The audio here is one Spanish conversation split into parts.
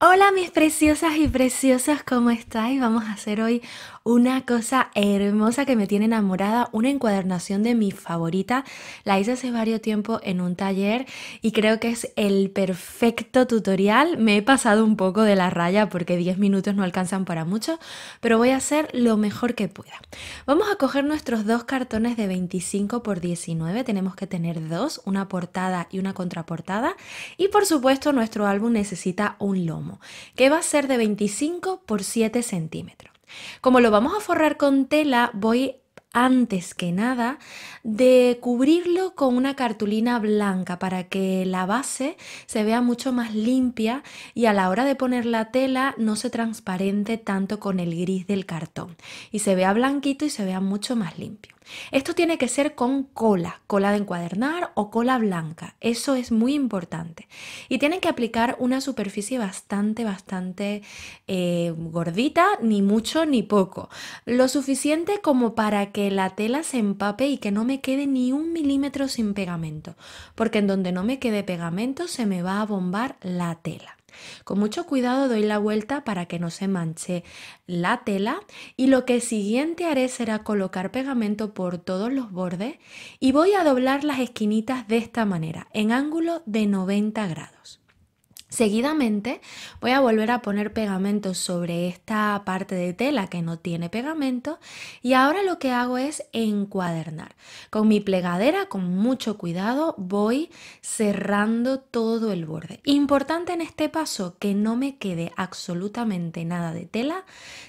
Hola mis preciosas y preciosos, ¿cómo estáis? Vamos a hacer hoy una cosa hermosa que me tiene enamorada, una encuadernación de mi favorita. La hice hace varios tiempo en un taller y creo que es el perfecto tutorial. Me he pasado un poco de la raya porque 10 minutos no alcanzan para mucho, pero voy a hacer lo mejor que pueda. Vamos a coger nuestros dos cartones de 25 x 19, tenemos que tener dos, una portada y una contraportada y por supuesto nuestro álbum necesita un lomo que va a ser de 25 x 7 centímetros. Como lo vamos a forrar con tela, voy antes que nada de cubrirlo con una cartulina blanca para que la base se vea mucho más limpia y a la hora de poner la tela no se transparente tanto con el gris del cartón y se vea blanquito y se vea mucho más limpio. Esto tiene que ser con cola, cola de encuadernar o cola blanca, eso es muy importante. Y tienen que aplicar una superficie bastante, bastante eh, gordita, ni mucho ni poco. Lo suficiente como para que la tela se empape y que no me quede ni un milímetro sin pegamento, porque en donde no me quede pegamento se me va a bombar la tela. Con mucho cuidado doy la vuelta para que no se manche la tela y lo que siguiente haré será colocar pegamento por todos los bordes y voy a doblar las esquinitas de esta manera, en ángulo de 90 grados. Seguidamente voy a volver a poner pegamento sobre esta parte de tela que no tiene pegamento y ahora lo que hago es encuadernar. Con mi plegadera, con mucho cuidado, voy cerrando todo el borde. Importante en este paso que no me quede absolutamente nada de tela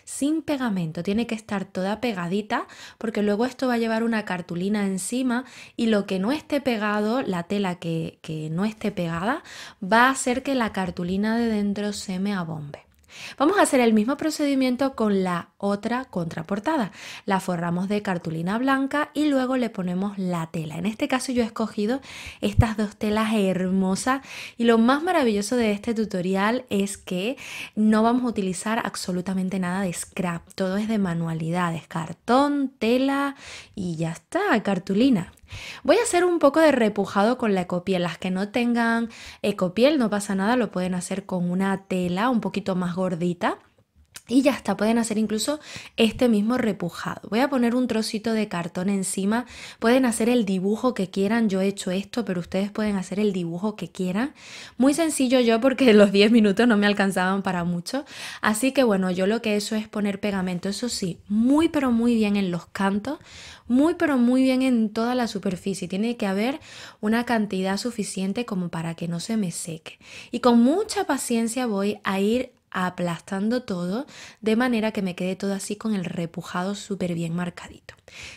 sin pegamento. Tiene que estar toda pegadita porque luego esto va a llevar una cartulina encima y lo que no esté pegado, la tela que, no esté pegada, va a hacer que la cartulina de dentro se me abombe. Vamos a hacer el mismo procedimiento con la otra contraportada. La forramos de cartulina blanca y luego le ponemos la tela. En este caso yo he escogido estas dos telas hermosas y lo más maravilloso de este tutorial es que no vamos a utilizar absolutamente nada de scrap. Todo es de manualidades, cartón, tela y ya está, cartulina. Voy a hacer un poco de repujado con la ecopiel. Las que no tengan ecopiel no pasa nada, lo pueden hacer con una tela un poquito más gordita. Y ya está, pueden hacer incluso este mismo repujado. Voy a poner un trocito de cartón encima, pueden hacer el dibujo que quieran, yo he hecho esto, pero ustedes pueden hacer el dibujo que quieran. Muy sencillo yo porque los 10 minutos no me alcanzaban para mucho, así que bueno, yo lo que he es poner pegamento, eso sí, muy pero muy bien en los cantos, muy pero muy bien en toda la superficie. Tiene que haber una cantidad suficiente como para que no se me seque. Y con mucha paciencia voy a ir aplastando todo de manera que me quede todo así con el repujado súper bien marcadito.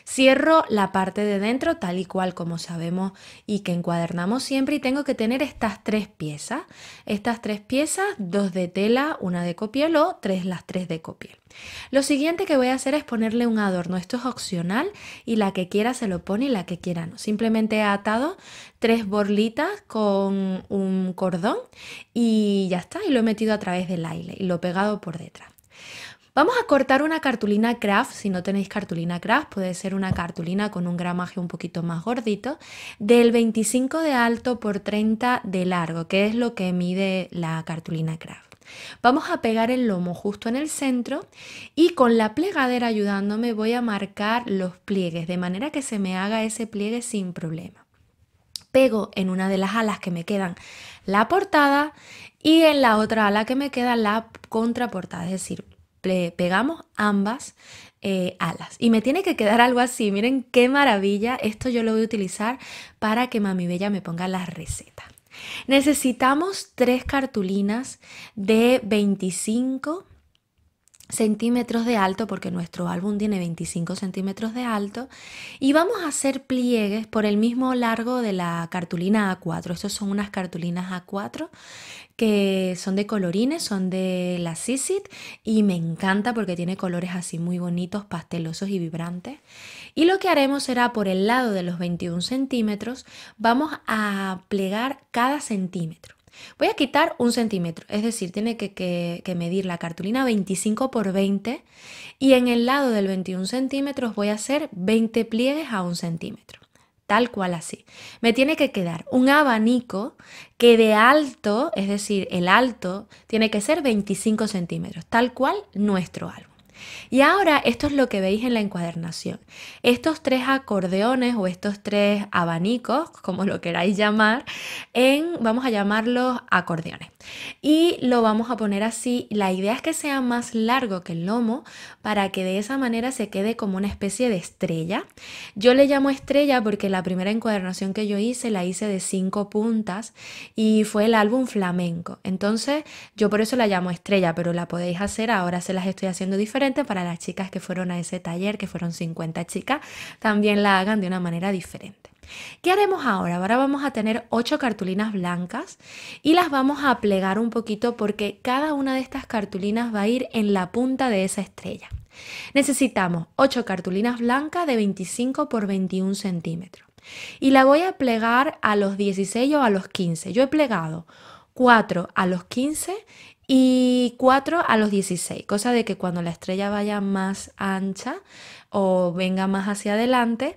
Cierro la parte de dentro tal y cual como sabemos y que encuadernamos siempre y tengo que tener estas tres piezas. Estas tres piezas, dos de tela, una de copiel o tres las tres de copiel. Lo siguiente que voy a hacer es ponerle un adorno. Esto es opcional y la que quiera se lo pone y la que quiera no. Simplemente he atado tres borlitas con un cordón y ya está. Y lo he metido a través del aire y lo he pegado por detrás. Vamos a cortar una cartulina craft, si no tenéis cartulina craft puede ser una cartulina con un gramaje un poquito más gordito, del 25 de alto por 30 de largo, que es lo que mide la cartulina craft. Vamos a pegar el lomo justo en el centro y con la plegadera ayudándome voy a marcar los pliegues de manera que se me haga ese pliegue sin problema. Pego en una de las alas que me quedan la portada y en la otra ala que me queda la contraportada, es decir, pegamos ambas eh, alas. Y me tiene que quedar algo así. Miren qué maravilla. Esto yo lo voy a utilizar para que Mami Bella me ponga las recetas. Necesitamos tres cartulinas de 25 centímetros de alto, porque nuestro álbum tiene 25 centímetros de alto, y vamos a hacer pliegues por el mismo largo de la cartulina A4. Estas son unas cartulinas A4 que son de colorines, son de la Sisit, y me encanta porque tiene colores así muy bonitos, pastelosos y vibrantes. Y lo que haremos será por el lado de los 21 centímetros, vamos a plegar cada centímetro. Voy a quitar un centímetro, es decir, tiene que, medir la cartulina 25 por 20 y en el lado del 21 centímetros voy a hacer 20 pliegues a un centímetro, tal cual así. Me tiene que quedar un abanico que de alto, es decir, el alto, tiene que ser 25 centímetros, tal cual nuestro álbum. Y ahora esto es lo que veis en la encuadernación. Estos tres acordeones o estos tres abanicos, como lo queráis llamar, en, vamos a llamarlos acordeones. Y lo vamos a poner así. La idea es que sea más largo que el lomo para que de esa manera se quede como una especie de estrella. Yo le llamo estrella porque la primera encuadernación que yo hice la hice de cinco puntas y fue el álbum flamenco. Entonces yo por eso la llamo estrella, pero la podéis hacer, ahora se las estoy haciendo diferente para las chicas que fueron a ese taller, que fueron 50 chicas, también la hagan de una manera diferente. ¿Qué haremos ahora? Ahora vamos a tener 8 cartulinas blancas y las vamos a plegar un poquito porque cada una de estas cartulinas va a ir en la punta de esa estrella. Necesitamos 8 cartulinas blancas de 25 por 21 centímetros y la voy a plegar a los 16 o a los 15. Yo he plegado 4 a los 15 y 4 a los 16, cosa de que cuando la estrella vaya más ancha o venga más hacia adelante,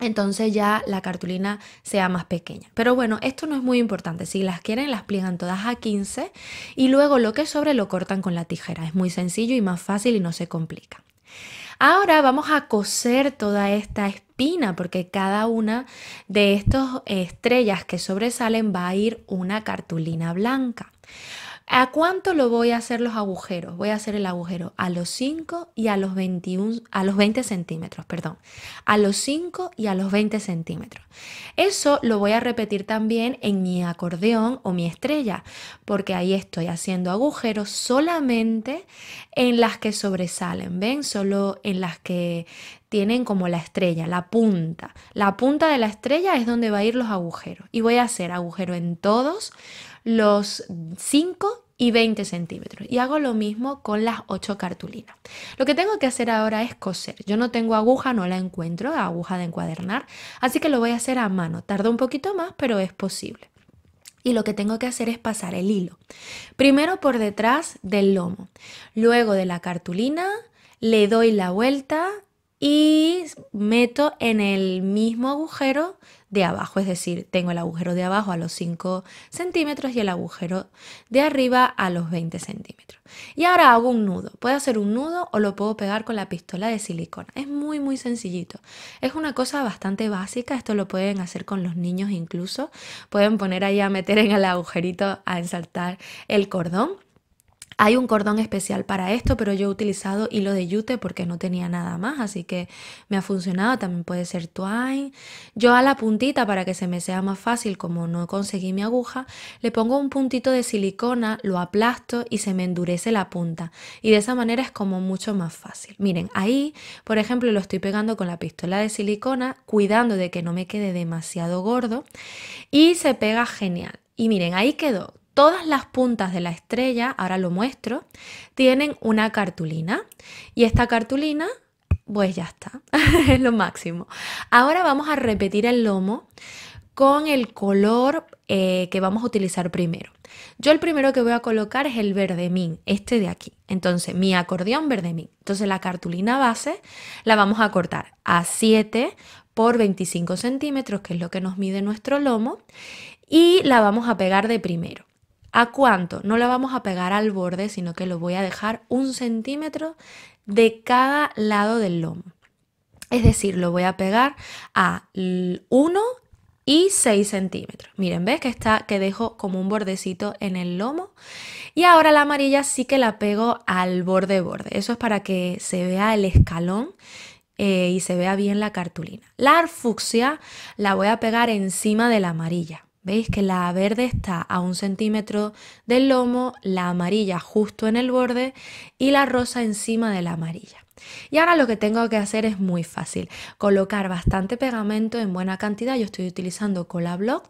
entonces ya la cartulina sea más pequeña. Pero bueno, esto no es muy importante. Si las quieren, las pliegan todas a 15 y luego lo que sobre lo cortan con la tijera. Es muy sencillo y más fácil y no se complica. Ahora vamos a coser toda esta espina porque cada una de estas estrellas que sobresalen va a ir una cartulina blanca. ¿A cuánto lo voy a hacer los agujeros? Voy a hacer el agujero a los 5 y a los, 21, a los 20 centímetros, perdón. A los 5 y a los 20 centímetros. Eso lo voy a repetir también en mi acordeón o mi estrella, porque ahí estoy haciendo agujeros solamente en las que sobresalen, ¿ven? Solo en las que tienen como la estrella, la punta. La punta de la estrella es donde va a ir los agujeros. Y voy a hacer agujero en todos los 5 y 20 centímetros. Y hago lo mismo con las 8 cartulinas. Lo que tengo que hacer ahora es coser. Yo no tengo aguja, no la encuentro, aguja de encuadernar, así que lo voy a hacer a mano. Tarda un poquito más, pero es posible. Y lo que tengo que hacer es pasar el hilo. Primero por detrás del lomo, luego de la cartulina, le doy la vuelta y meto en el mismo agujero de abajo, es decir, tengo el agujero de abajo a los 5 centímetros y el agujero de arriba a los 20 centímetros. Y ahora hago un nudo, puedo hacer un nudo o lo puedo pegar con la pistola de silicona, es muy muy sencillito, es una cosa bastante básica, esto lo pueden hacer con los niños incluso, pueden poner ahí a meter en el agujerito a ensaltar el cordón hay un cordón especial para esto, pero yo he utilizado hilo de yute porque no tenía nada más, así que me ha funcionado. También puede ser twine. Yo a la puntita, para que se me sea más fácil, como no conseguí mi aguja, le pongo un puntito de silicona, lo aplasto y se me endurece la punta. Y de esa manera es como mucho más fácil. Miren, ahí, por ejemplo, lo estoy pegando con la pistola de silicona, cuidando de que no me quede demasiado gordo. Y se pega genial. Y miren, ahí quedó Todas las puntas de la estrella, ahora lo muestro, tienen una cartulina y esta cartulina pues ya está, es lo máximo. Ahora vamos a repetir el lomo con el color eh, que vamos a utilizar primero. Yo el primero que voy a colocar es el verde min, este de aquí. Entonces, mi acordeón verde min. Entonces, la cartulina base la vamos a cortar a 7 por 25 centímetros, que es lo que nos mide nuestro lomo, y la vamos a pegar de primero. ¿A cuánto? No la vamos a pegar al borde, sino que lo voy a dejar un centímetro de cada lado del lomo. Es decir, lo voy a pegar a 1 y 6 centímetros. Miren, ¿ves que está que dejo como un bordecito en el lomo? Y ahora la amarilla sí que la pego al borde borde. Eso es para que se vea el escalón eh, y se vea bien la cartulina. La fucsia la voy a pegar encima de la amarilla. ¿Veis que la verde está a un centímetro del lomo, la amarilla justo en el borde y la rosa encima de la amarilla? Y ahora lo que tengo que hacer es muy fácil, colocar bastante pegamento en buena cantidad, yo estoy utilizando cola block,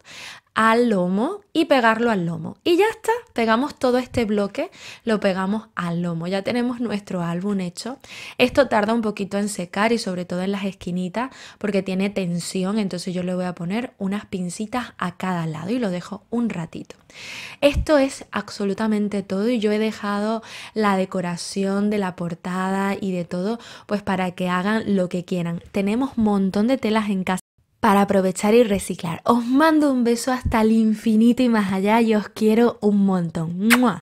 al lomo y pegarlo al lomo. Y ya está, pegamos todo este bloque, lo pegamos al lomo. Ya tenemos nuestro álbum hecho. Esto tarda un poquito en secar y sobre todo en las esquinitas porque tiene tensión, entonces yo le voy a poner unas pincitas a cada lado y lo dejo un ratito. Esto es absolutamente todo y yo he dejado la decoración de la portada y de todo pues para que hagan lo que quieran. Tenemos montón de telas en casa para aprovechar y reciclar. Os mando un beso hasta el infinito y más allá y os quiero un montón. ¡Mua!